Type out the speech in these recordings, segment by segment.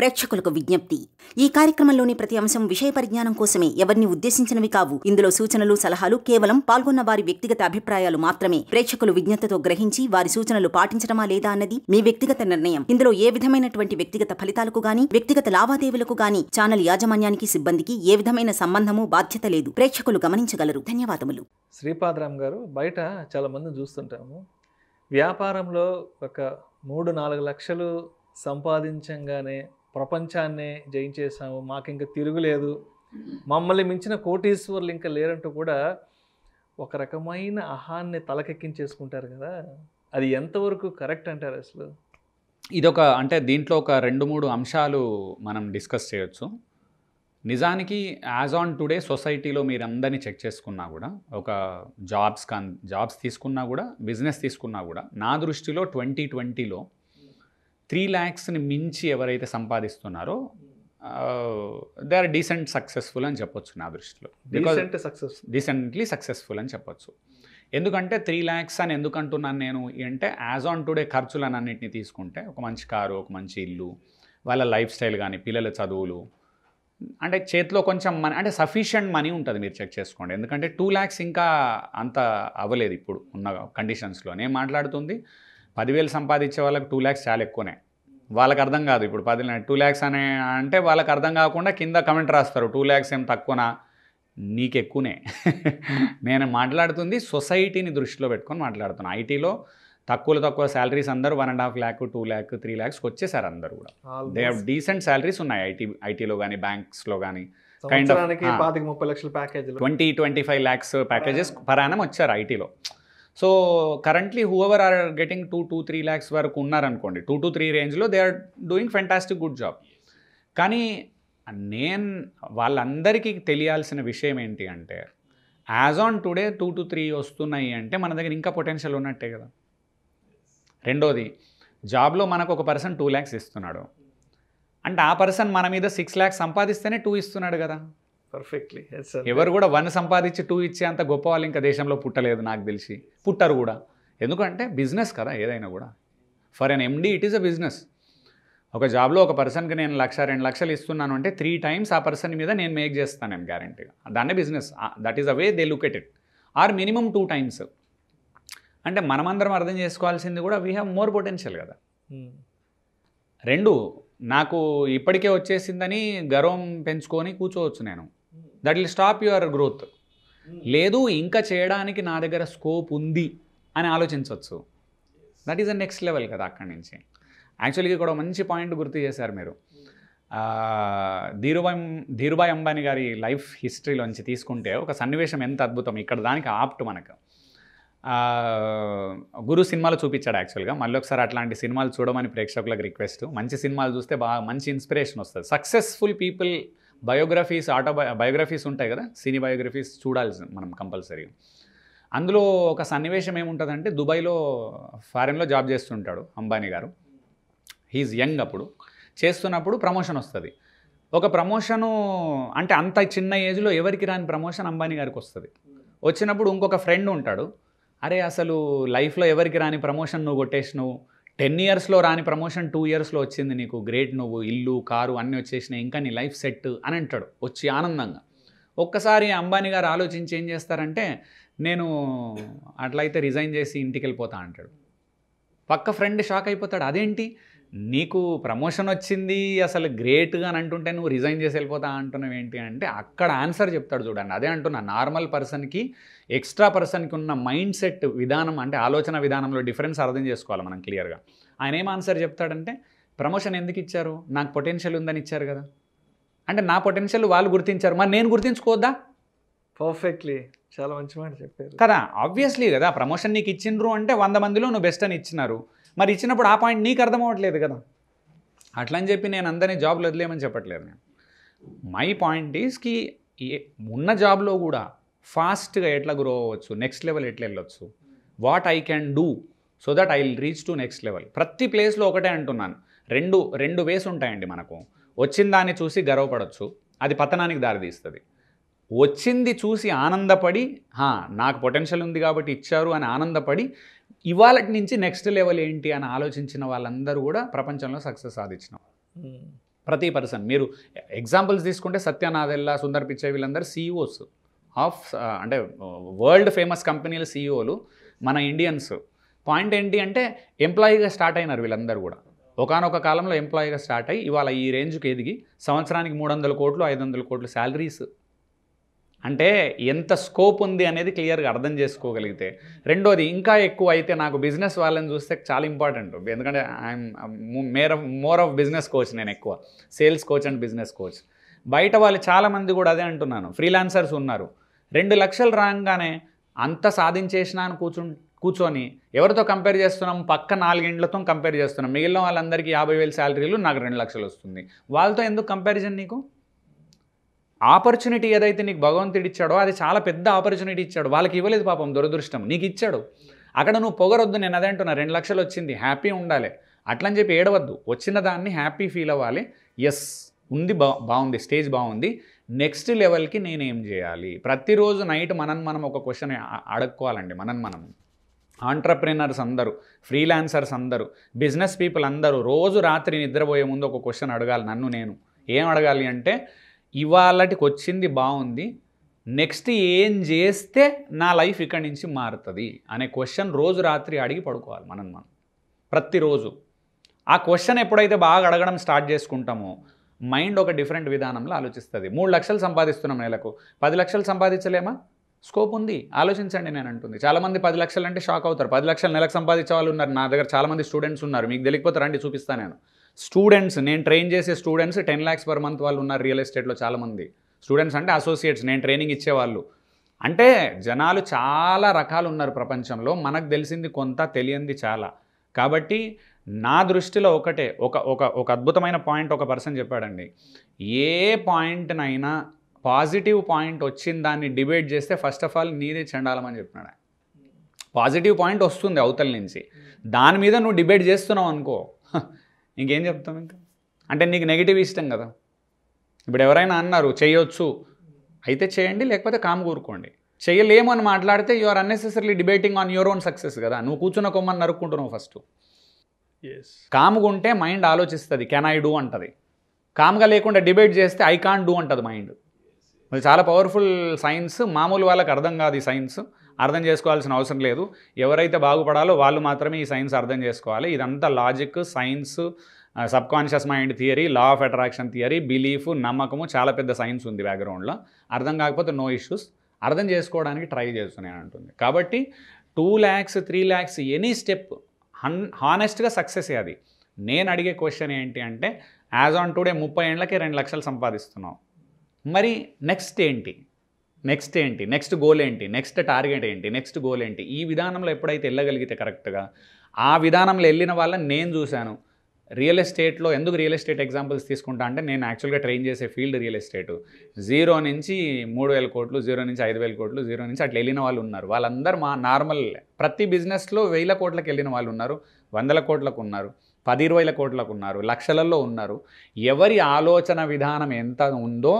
ప్రేక్షకులకు విజ్ఞప్తి ఈ కార్యక్రమంలోని ప్రతి అంశం విషయ పరిజ్ఞానం కోసమే ఎవరిని ఉద్దేశించినవి కావు ఇందులో సూచనలు సలహాలు కేవలం పాల్గొన్న వారి వ్యక్తిగత అభిప్రాయాలు మాత్రమే ప్రేక్షకులు విజ్ఞతతో గ్రహించి వారి సూచనలు పాటించడమా లేదా అన్నది మీ వ్యక్తిగత నిర్ణయం ఇందులో ఏ విధమైనటువంటి వ్యక్తిగత ఫలితాలకు గాని వ్యక్తిగత లావాదేవీలకు గాని ఛానల్ యాజమాన్యానికి సిబ్బందికి ఏ విధమైన సంబంధము బాధ్యత లేదు ప్రేక్షకులు గమనించగలరు ధన్యవాదములు శ్రీపాదరామ్ గారు బయట చాలా మంది చూస్తుంటాము వ్యాపారంలో ఒక మూడు నాలుగు లక్షలు సంపాదించంగానే ప్రపంచాన్నే జయించేసాము మాకు ఇంకా తిరుగులేదు మమ్మల్ని మించిన కోటీశ్వర్లు ఇంకా లేరంటూ కూడా ఒక రకమైన అహాన్ని తలకెక్కించేసుకుంటారు కదా అది ఎంతవరకు కరెక్ట్ అంటారు అసలు ఇదొక అంటే దీంట్లో ఒక రెండు మూడు అంశాలు మనం డిస్కస్ చేయొచ్చు నిజానికి యాజ్ ఆన్ టుడే సొసైటీలో మీరందరినీ చెక్ చేసుకున్నా కూడా ఒక జాబ్స్ కాన్ జాబ్స్ తీసుకున్నా కూడా బిజినెస్ తీసుకున్నా కూడా నా దృష్టిలో ట్వంటీ ట్వంటీలో త్రీ ల్యాక్స్ని మించి ఎవరైతే సంపాదిస్తున్నారో దే ఆర్ డీసెంట్ సక్సెస్ఫుల్ అని చెప్పొచ్చు నా దృష్టిలో సక్సెస్ డీసెంట్లీ సక్సెస్ఫుల్ అని చెప్పొచ్చు ఎందుకంటే త్రీ ల్యాక్స్ అని ఎందుకు అంటున్నాను నేను అంటే యాజ్ ఆన్ టుడే అని అన్నింటినీ తీసుకుంటే ఒక మంచి కారు ఒక మంచి ఇల్లు వాళ్ళ లైఫ్ స్టైల్ కానీ పిల్లల చదువులు అంటే చేతిలో కొంచెం మనీ అంటే సఫిషియంట్ మనీ ఉంటుంది మీరు చెక్ చేసుకోండి ఎందుకంటే టూ ల్యాక్స్ ఇంకా అంత అవ్వలేదు ఇప్పుడు ఉన్న కండిషన్స్లో నేను మాట్లాడుతుంది పదివేలు సంపాదించే వాళ్ళకి టూ ల్యాక్స్ చాలా ఎక్కువనే వాళ్ళకి అర్థం కాదు ఇప్పుడు పది టూ ల్యాక్స్ అనే అంటే వాళ్ళకి అర్థం కాకుండా కింద కమెంట్ రాస్తారు టూ ల్యాక్స్ ఏం తక్కువనా నీకు ఎక్కువనే నేను మాట్లాడుతుంది సొసైటీని దృష్టిలో పెట్టుకొని మాట్లాడుతున్నాను ఐటీలో తక్కువలో తక్కువ శాలరీస్ అందరూ one and half lakh two lakh three lakhs వచ్చేసారు అందరు కూడా దే హ్యావ్ డీసెంట్ శాలరీస్ ఉన్నాయి ఐటీ ఐటీలో కానీ బ్యాంక్స్లో కానీ kind of twenty twenty five lakhs packages పరాయణం వచ్చారు ఐటీలో so currently whoever are getting two two three lakhs వరకు ఉన్నారనుకోండి టూ టూ త్రీ రేంజ్లో they are doing fantastic good job కానీ నేను వాళ్ళందరికీ తెలియాల్సిన విషయం ఏంటి అంటే as on today two to three వస్తున్నాయి అంటే మన దగ్గర ఇంకా పొటెన్షియల్ ఉన్నట్టే కదా రెండోది జాబ్లో మనకు ఒక పర్సన్ టూ ల్యాక్స్ ఇస్తున్నాడు అంటే ఆ పర్సన్ మన మీద సిక్స్ ల్యాక్స్ సంపాదిస్తేనే టూ ఇస్తున్నాడు కదా పర్ఫెక్ట్లీ ఎవరు కూడా వన్ సంపాదించి టూ ఇచ్చే అంత గొప్ప వాళ్ళు ఇంకా దేశంలో పుట్టలేదు నాకు తెలిసి పుట్టరు కూడా ఎందుకంటే బిజినెస్ కదా ఏదైనా కూడా for an MD it is a business ఒక జాబ్లో ఒక పర్సన్కి నేను లక్ష రెండు లక్షలు ఇస్తున్నాను అంటే త్రీ టైమ్స్ ఆ పర్సన్ మీద నేను మేక్ చేస్తాను నేను గ్యారంటీగా దాన్నే business that is a way they look at it are minimum two times అంటే మనమందరం అర్థం చేసుకోవాల్సింది కూడా వీ హ్యావ్ మోర్ పొటెన్షియల్ కదా hmm. రెండు నాకు ఇప్పటికే వచ్చేసిందని గర్వం పెంచుకొని కూర్చోవచ్చు నేను that will stop your growth లేదు ఇంకా చేయడానికి నా దగ్గర స్కోప్ ఉంది అని ఆలోచించవచ్చు that is a next level కదా అక్కడి నుంచి యాక్చువల్గా ఇక్కడ మంచి పాయింట్ గుర్తు చేశారు మీరు hmm. ధీరుభాయ్ ధీరుభాయి అంబానీ గారి లైఫ్ హిస్టరీలోంచి తీసుకుంటే ఒక సన్నివేశం ఎంత అద్భుతం ఇక్కడ దానికి ఆప్ట్ మనకు గురు సినిమాలు చూపించాడు యాక్చువల్గా మళ్ళీ ఒకసారి అట్లాంటి సినిమాలు చూడమని ప్రేక్షకులకు రిక్వెస్ట్ మంచి సినిమాలు చూస్తే బాగా మంచి ఇన్స్పిరేషన్ వస్తుంది successful people biographies autobiographies ఉంటాయి కదా సినీ బయోగ్రఫీస్ చూడాల్సి మనం కంపల్సరీగా అందులో ఒక సన్నివేశం ఏముంటుందంటే దుబాయ్లో ఫారెన్లో జాబ్ చేస్తుంటాడు అంబానీ గారు హీఈ్ యంగ్ అప్పుడు చేస్తున్నప్పుడు ప్రమోషన్ వస్తుంది ఒక ప్రమోషను అంటే అంత చిన్న ఏజ్లో ఎవరికి రాని ప్రమోషన్ అంబానీ గారికి వస్తుంది వచ్చినప్పుడు ఇంకొక ఫ్రెండ్ ఉంటాడు అరే అసలు లైఫ్లో ఎవరికి రాని ప్రమోషన్ నువ్వు కొట్టేసినవు టెన్ ఇయర్స్లో రాని ప్రమోషన్ టూ ఇయర్స్లో వచ్చింది నీకు గ్రేట్ నువ్వు ఇల్లు కారు అన్నీ వచ్చేసినాయి ఇంకా నీ లైఫ్ సెట్ అని అంటాడు వచ్చి ఆనందంగా ఒక్కసారి అంబానీ గారు ఆలోచించి ఏం చేస్తారంటే నేను అట్లయితే రిజైన్ చేసి ఇంటికి వెళ్ళిపోతా అంటాడు పక్క ఫ్రెండ్ షాక్ అయిపోతాడు అదేంటి నీకు ప్రమోషన్ వచ్చింది అసలు గ్రేట్గా అని అంటుంటే నువ్వు రిజైన్ చేసి వెళ్ళిపోతా అంటున్నావు ఏంటి అంటే అక్కడ ఆన్సర్ చెప్తాడు చూడండి అదే అంటున్నా నార్మల్ పర్సన్కి ఎక్స్ట్రా పర్సన్కి ఉన్న మైండ్ సెట్ విధానం అంటే ఆలోచన విధానంలో డిఫరెన్స్ అర్థం చేసుకోవాలి మనం క్లియర్గా ఆయన ఏం ఆన్సర్ చెప్తాడంటే ప్రమోషన్ ఎందుకు ఇచ్చారు నాకు పొటెన్షియల్ ఉందని ఇచ్చారు కదా అంటే నా పొటెన్షియల్ వాళ్ళు గుర్తించారు మరి నేను గుర్తించుకోవద్దా పర్ఫెక్ట్లీ చాలా మంచి మాట చెప్పారు కదా ఆబ్వియస్లీ కదా ప్రమోషన్ నీకు ఇచ్చిండ్రు అంటే వంద మందిలో నువ్వు బెస్ట్ అని ఇచ్చినారు మరి ఇచ్చినప్పుడు ఆ పాయింట్ నీకు అర్థం అవ్వట్లేదు కదా అట్లని చెప్పి నేను అందరినీ జాబ్లు వదిలేమని చెప్పట్లేదు నేను మై పాయింట్ ఈస్కి ఉన్న జాబ్లో కూడా ఫాస్ట్గా ఎట్లా గ్రో అవ్వచ్చు నెక్స్ట్ లెవెల్ ఎట్లా వెళ్ళొచ్చు what I can do so that I will reach to next level ప్రతి ప్లేస్లో ఒకటే అంటున్నాను రెండు రెండు వేస్ ఉంటాయండి మనకు వచ్చిన దాన్ని చూసి గర్వపడవచ్చు అది పతనానికి దారితీస్తుంది వచ్చింది చూసి ఆనందపడి నాకు పొటెన్షియల్ ఉంది కాబట్టి ఇచ్చారు అని ఆనందపడి ఇవాళ నుంచి నెక్స్ట్ లెవెల్ ఏంటి అని ఆలోచించిన వాళ్ళందరూ కూడా ప్రపంచంలో సక్సెస్ సాధించిన ప్రతి పర్సన్ మీరు ఎగ్జాంపుల్స్ తీసుకుంటే సత్యనాథెల్లా సుందర్ పిచ్చే వీళ్ళందరూ సీఈఓస్ e ఆఫ్ అంటే వరల్డ్ ఫేమస్ కంపెనీల సీఈఓలు e మన ఇండియన్స్ పాయింట్ ఏంటి అంటే ఎంప్లాయీగా స్టార్ట్ అయినారు వీళ్ళందరూ కూడా ఒకనొక కాలంలో ఎంప్లాయీగా స్టార్ట్ అయ్యి ఇవాళ ఈ రేంజ్కి ఎదిగి సంవత్సరానికి మూడు వందల కోట్లు ఐదు వందల కోట్లు శాలరీస్ అంటే ఎంత స్కోప్ ఉంది అనేది క్లియర్గా అర్థం చేసుకోగలిగితే రెండోది ఇంకా ఎక్కువ అయితే నాకు బిజినెస్ వాళ్ళని చూస్తే చాలా ఇంపార్టెంట్ ఎందుకంటే I'm mere more of business coach నేను ఎక్కువ sales coach and business coach బయట వాళ్ళు చాలామంది కూడా అదే అంటున్నాను ఫ్రీలాన్సర్స్ ఉన్నారు రెండు లక్షలు రాగానే అంత సాధించేసిన అని కూర్చు కూర్చొని ఎవరితో కంపేర్ చేస్తున్నాం పక్క నాలుగిండ్లతో కంపేర్ చేస్తున్నాం మిగిలిన వాళ్ళందరికీ యాభై వేలు శాలరీలు నాకు రెండు లక్షలు వస్తుంది వాళ్ళతో ఎందుకు కంపారిజన్ నీకు ఆపర్చునిటీ ఏదైతే నీకు భగవంతుడు ఇచ్చాడో అది చాలా పెద్ద ఆపర్చునిటీ ఇచ్చాడు వాళ్ళకి ఇవ్వలేదు పాపం దురదృష్టం నీకు ఇచ్చాడు అక్కడ నువ్వు పొగరొద్దు నేను అదే అంటున్నా రెండు లక్షలు వచ్చింది హ్యాపీ ఉండాలి అట్లని చెప్పి ఏడవద్దు వచ్చిన దాన్ని హ్యాపీ ఫీల్ అవ్వాలి ఎస్ ఉంది బా బాగుంది స్టేజ్ బాగుంది నెక్స్ట్ లెవెల్కి నేనేం చేయాలి ప్రతిరోజు నైట్ మనం మనం ఒక క్వశ్చన్ అడుక్కోవాలండి మనం మనం ఆంటర్ప్రినర్స్ అందరూ ఫ్రీలాన్సర్స్ అందరూ బిజినెస్ పీపుల్ అందరూ రోజు రాత్రి నిద్రపోయే ముందు ఒక క్వశ్చన్ అడగాలి నన్ను నేను ఏం అడగాలి అంటే ఇవాళటికి వచ్చింది బాగుంది నెక్స్ట్ ఏం చేస్తే నా లైఫ్ ఇక్కడి నుంచి మారుతుంది అనే క్వశ్చన్ రోజు రాత్రి అడిగి పడుకోవాలి మనం మనం ప్రతిరోజు ఆ క్వశ్చన్ ఎప్పుడైతే బాగా అడగడం స్టార్ట్ చేసుకుంటామో మైండ్ ఒక డిఫరెంట్ విధానంలో ఆలోచిస్తుంది మూడు లక్షలు సంపాదిస్తున్నాం నెలకు పది లక్షలు సంపాదించలేమా స్కోప్ ఉంది ఆలోచించండి నేను అంటుంది చాలామంది పది లక్షలు అంటే షాక్ అవుతారు పది లక్షలు నెలకు సంపాదించే వాళ్ళు ఉన్నారు నా దగ్గర చాలామంది స్టూడెంట్స్ ఉన్నారు మీకు తెలియకపోతే రండి చూపిస్తాను నేను స్టూడెంట్స్ నేను ట్రైన్ చేసే students ten lakhs per month వాళ్ళు ఉన్నారు రియల్ ఎస్టేట్లో చాలామంది స్టూడెంట్స్ అంటే అసోసియేట్స్ నేను ట్రైనింగ్ ఇచ్చేవాళ్ళు అంటే జనాలు చాలా రకాలు ఉన్నారు ప్రపంచంలో మనకు తెలిసింది కొంత తెలియంది చాలా కాబట్టి నా దృష్టిలో ఒకటే ఒక ఒక ఒక అద్భుతమైన పాయింట్ ఒక పర్సన్ చెప్పాడండి ఏ పాయింట్నైనా పాజిటివ్ పాయింట్ వచ్చిన దాన్ని డిబేట్ చేస్తే ఫస్ట్ ఆఫ్ ఆల్ నీదే చెండాలమని చెప్పినాడు పాజిటివ్ పాయింట్ వస్తుంది అవతల నుంచి దాని మీద నువ్వు డిబేట్ చేస్తున్నావు అనుకో ఇంకేం చెప్తాం ఇంకా అంటే నీకు నెగిటివ్ ఇష్టం కదా ఇప్పుడు ఎవరైనా అన్నారు చేయొచ్చు అయితే చేయండి లేకపోతే కామ్ కోరుకోండి చేయలేము అని మాట్లాడితే you are unnecessary debating on your own success కదా నువ్వు కూర్చున్న కొమ్మని నరుక్కుంటున్నావు ఫస్ట్ కాముగుంటే మైండ్ ఆలోచిస్తుంది కెన్ ఐ డూ అంటది కామ్గా లేకుండా డిబేట్ చేస్తే ఐ కాన్ డూ అంటది మైండ్ అది చాలా పవర్ఫుల్ సైన్స్ మామూలు వాళ్ళకి అర్థం కాదు ఈ సైన్స్ అర్థం చేసుకోవాల్సిన అవసరం లేదు ఎవరైతే బాగుపడాలో వాళ్ళు మాత్రమే ఈ సైన్స్ అర్థం చేసుకోవాలి ఇదంతా logic science sub mind theory law of attraction theory belief నమ్మకము చాలా పెద్ద సైన్స్ ఉంది బ్యాక్గ్రౌండ్లో అర్థం కాకపోతే నో ఇష్యూస్ అర్థం చేసుకోవడానికి ట్రై చేస్తున్నాను అంటుంది కాబట్టి two lakhs three lakhs any step హన్ హానెస్ట్గా సక్సెస్ అది నేను అడిగే క్వశ్చన్ ఏంటి అంటే యాజ్ ఆన్ టుడే ముప్పై ఏళ్ళకి రెండు లక్షలు సంపాదిస్తున్నాం మరి నెక్స్ట్ ఏంటి నెక్స్ట్ ఏంటి నెక్స్ట్ గోల్ ఏంటి నెక్స్ట్ టార్గెట్ ఏంటి నెక్స్ట్ గోల్ ఏంటి ఈ విధానంలో ఎప్పుడైతే వెళ్ళగలిగితే కరెక్ట్గా ఆ విధానంలో వెళ్ళిన వాళ్ళని నేను చూశాను రియల్ ఎస్టేట్లో ఎందుకు రియల్ ఎస్టేట్ ఎగ్జాంపుల్స్ తీసుకుంటా అంటే నేను యాక్చువల్గా ట్రైన్ చేసే ఫీల్డ్ రియల్ ఎస్టేట్ జీరో నుంచి మూడు వేల కోట్లు జీరో నుంచి ఐదు వేల కోట్లు జీరో నుంచి అట్లా వెళ్ళిన వాళ్ళు ఉన్నారు వాళ్ళందరూ మా నార్మల్ ప్రతి బిజినెస్లో వేల కోట్లకు వెళ్ళిన వాళ్ళు ఉన్నారు వందల కోట్లకు ఉన్నారు పది ఇరవైల కోట్లకు ఉన్నారు లక్షలలో ఉన్నారు ఎవరి ఆలోచన విధానం ఎంత ఉందో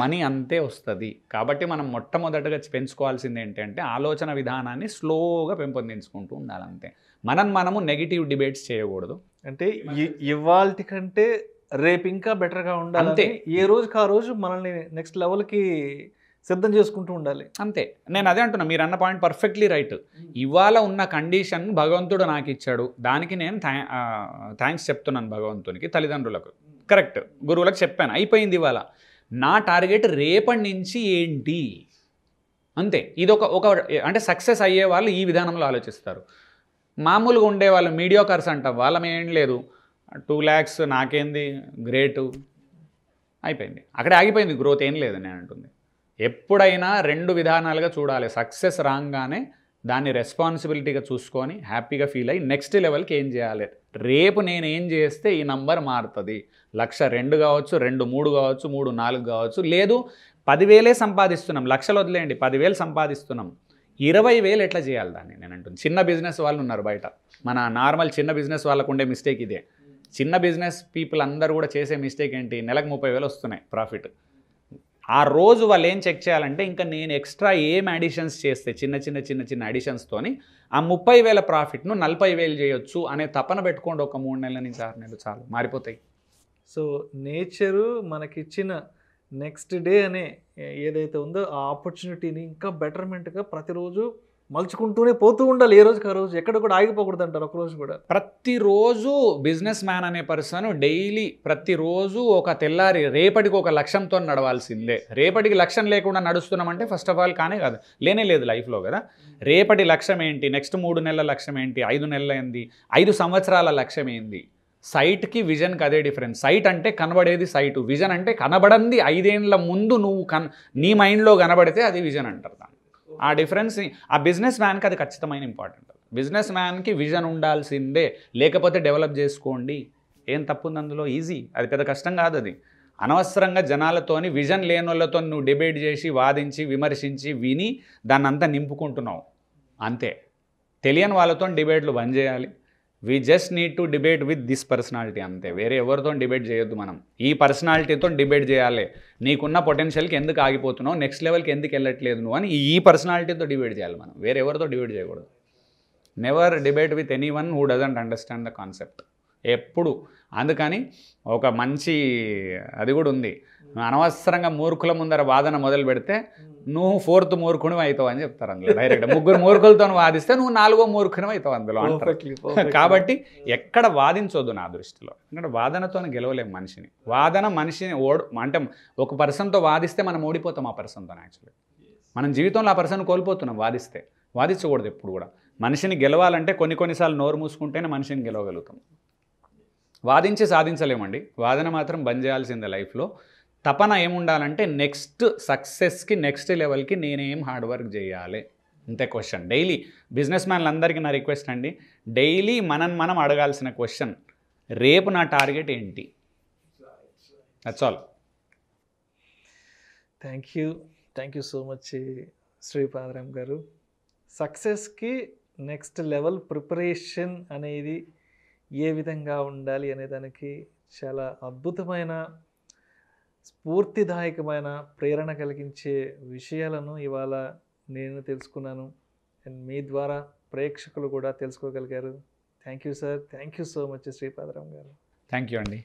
మనీ అంతే వస్తుంది కాబట్టి మనం మొట్టమొదటగా పెంచుకోవాల్సింది ఏంటంటే ఆలోచన విధానాన్ని స్లోగా పెంపొందించుకుంటూ ఉండాలంతే మనం మనము నెగిటివ్ డిబేట్స్ చేయకూడదు అంటే ఇవాల్టి కంటే రేపు ఇంకా బెటర్గా ఉండాలి అంతే ఏ రోజుకి ఆ రోజు మనల్ని నెక్స్ట్ లెవెల్కి సిద్ధం చేసుకుంటూ ఉండాలి అంతే నేను అదే అంటున్నా మీరు అన్న పాయింట్ పర్ఫెక్ట్లీ రైట్ ఇవాళ ఉన్న కండిషన్ భగవంతుడు నాకు ఇచ్చాడు దానికి నేను థ్యాంక్స్ చెప్తున్నాను భగవంతునికి తల్లిదండ్రులకు కరెక్ట్ గురువులకు చెప్పాను అయిపోయింది ఇవాళ నా టార్గెట్ రేపటి నుంచి ఏంటి అంతే ఇది ఒక ఒక అంటే సక్సెస్ అయ్యే వాళ్ళు ఈ విధానంలో ఆలోచిస్తారు మామూలుగా ఉండే ఉండేవాళ్ళు మీడియోకర్స్ అంటాం వాళ్ళమేం లేదు టూ ల్యాక్స్ నాకేంది గ్రేటు అయిపోయింది అక్కడ ఆగిపోయింది గ్రోత్ ఏం లేదు నేను అంటుంది ఎప్పుడైనా రెండు విధానాలుగా చూడాలి సక్సెస్ రాగానే దాన్ని రెస్పాన్సిబిలిటీగా చూసుకొని హ్యాపీగా ఫీల్ అయ్యి నెక్స్ట్ లెవెల్కి ఏం చేయాలి రేపు నేను ఏం చేస్తే ఈ నంబర్ మారుతుంది లక్ష రెండు కావచ్చు రెండు మూడు కావచ్చు మూడు నాలుగు కావచ్చు లేదు పదివేలే సంపాదిస్తున్నాం లక్షలు వదిలేయండి పదివేలు సంపాదిస్తున్నాం ఇరవై వేలు ఎట్లా చేయాలి దాన్ని నేను అంటుంది చిన్న బిజినెస్ వాళ్ళు ఉన్నారు బయట మన నార్మల్ చిన్న బిజినెస్ వాళ్ళకు ఉండే మిస్టేక్ ఇదే చిన్న బిజినెస్ పీపుల్ అందరూ కూడా చేసే మిస్టేక్ ఏంటి నెలకు ముప్పై వేలు వస్తున్నాయి ప్రాఫిట్ ఆ రోజు వాళ్ళు ఏం చెక్ చేయాలంటే ఇంకా నేను ఎక్స్ట్రా ఏం అడిషన్స్ చేస్తే చిన్న చిన్న చిన్న చిన్న అడిషన్స్తోని ఆ ముప్పై వేల ప్రాఫిట్ను నలభై వేలు చేయొచ్చు అనే తపన పెట్టుకోండి ఒక మూడు నెలల నుంచి ఆరు నెలలు చాలు మారిపోతాయి సో నేచరు మనకిచ్చిన నెక్స్ట్ డే అనే ఏదైతే ఉందో ఆ ఆపర్చునిటీని ఇంకా బెటర్మెంట్గా ప్రతిరోజు మలుచుకుంటూనే పోతూ ఉండాలి ఏ రోజుకి ఆ రోజు ఎక్కడ కూడా ఆగిపోకూడదు అంటారు ఒకరోజు కూడా ప్రతిరోజు బిజినెస్ మ్యాన్ అనే పర్సన్ డైలీ ప్రతిరోజు ఒక తెల్లారి రేపటికి ఒక లక్ష్యంతో నడవాల్సిందే రేపటికి లక్ష్యం లేకుండా నడుస్తున్నామంటే ఫస్ట్ ఆఫ్ ఆల్ కానే కాదు లేనే లేదు లైఫ్లో కదా రేపటి లక్ష్యం ఏంటి నెక్స్ట్ మూడు నెలల లక్ష్యం ఏంటి ఐదు నెలల ఏంది ఐదు సంవత్సరాల లక్ష్యం ఏంది సైట్కి విజన్కి అదే డిఫరెన్స్ సైట్ అంటే కనబడేది సైటు విజన్ అంటే కనబడంది ఐదేండ్ల ముందు నువ్వు కన్ నీ మైండ్లో కనబడితే అది విజన్ అంటారు దాన్ని ఆ డిఫరెన్స్ ఆ బిజినెస్ మ్యాన్కి అది ఖచ్చితమైన ఇంపార్టెంట్ బిజినెస్ మ్యాన్కి విజన్ ఉండాల్సిందే లేకపోతే డెవలప్ చేసుకోండి ఏం తప్పు ఉంది అందులో ఈజీ అది పెద్ద కష్టం కాదు అది అనవసరంగా జనాలతోని విజన్ లేని వాళ్ళతో నువ్వు డిబేట్ చేసి వాదించి విమర్శించి విని దాన్నంతా నింపుకుంటున్నావు అంతే తెలియని వాళ్ళతో డిబేట్లు బంద్ చేయాలి we just need to debate with this personality అంతే వేరే ఎవరితో డిబేట్ చేయొద్దు మనం ఈ పర్సనాలిటీతో డిబేట్ చేయాలి నీకున్న పొటెన్షియల్కి ఎందుకు ఆగిపోతున్నావు నెక్స్ట్ లెవెల్కి ఎందుకు వెళ్ళట్లేదు నువ్వు అని ఈ పర్సనాలిటీతో డిబేట్ చేయాలి మనం వేరే ఎవరితో డిబేట్ చేయకూడదు never debate with anyone who doesn't understand the concept ఎప్పుడు అందుకని ఒక మంచి అది కూడా ఉంది అనవసరంగా మూర్ఖుల ముందర వాదన మొదలు పెడితే నువ్వు ఫోర్త్ మూర్ఖుని అవుతావు అని చెప్తారు అందులో డైరెక్ట్ ముగ్గురు మూర్ఖులతో వాదిస్తే నువ్వు నాలుగో మూర్ఖుని అవుతావు అందులో కాబట్టి ఎక్కడ వాదించొద్దు నా దృష్టిలో ఎందుకంటే వాదనతో గెలవలేము మనిషిని వాదన మనిషిని ఓడు అంటే ఒక పర్సన్తో వాదిస్తే మనం ఓడిపోతాం ఆ పర్సన్తో యాక్చువల్లీ మనం జీవితంలో ఆ పర్సన్ కోల్పోతున్నాం వాదిస్తే వాదించకూడదు ఎప్పుడు కూడా మనిషిని గెలవాలంటే కొన్ని కొన్నిసార్లు నోరు మూసుకుంటేనే మనిషిని గెలవగలుగుతాం వాదించి సాధించలేమండి వాదన మాత్రం బంద్ చేయాల్సిందే లైఫ్లో తపన ఏముండాలంటే నెక్స్ట్ సక్సెస్కి నెక్స్ట్ లెవెల్కి నేనేం హార్డ్ వర్క్ చేయాలి ఇంతే క్వశ్చన్ డైలీ బిజినెస్ మ్యాన్లందరికీ నా రిక్వెస్ట్ అండి డైలీ మనం మనం అడగాల్సిన క్వశ్చన్ రేపు నా టార్గెట్ ఏంటి that's all thank you thank you so much Sripadaram garu సక్సెస్కి నెక్స్ట్ లెవెల్ ప్రిపరేషన్ అనేది ఏ విధంగా ఉండాలి అనే దానికి చాలా అద్భుతమైన స్ఫూర్తిదాయకమైన ప్రేరణ కలిగించే విషయాలను ఇవాళ నేను తెలుసుకున్నాను అండ్ మీ ద్వారా ప్రేక్షకులు కూడా తెలుసుకోగలిగారు thank you sir thank you so much Sripadarao garu thank you అండి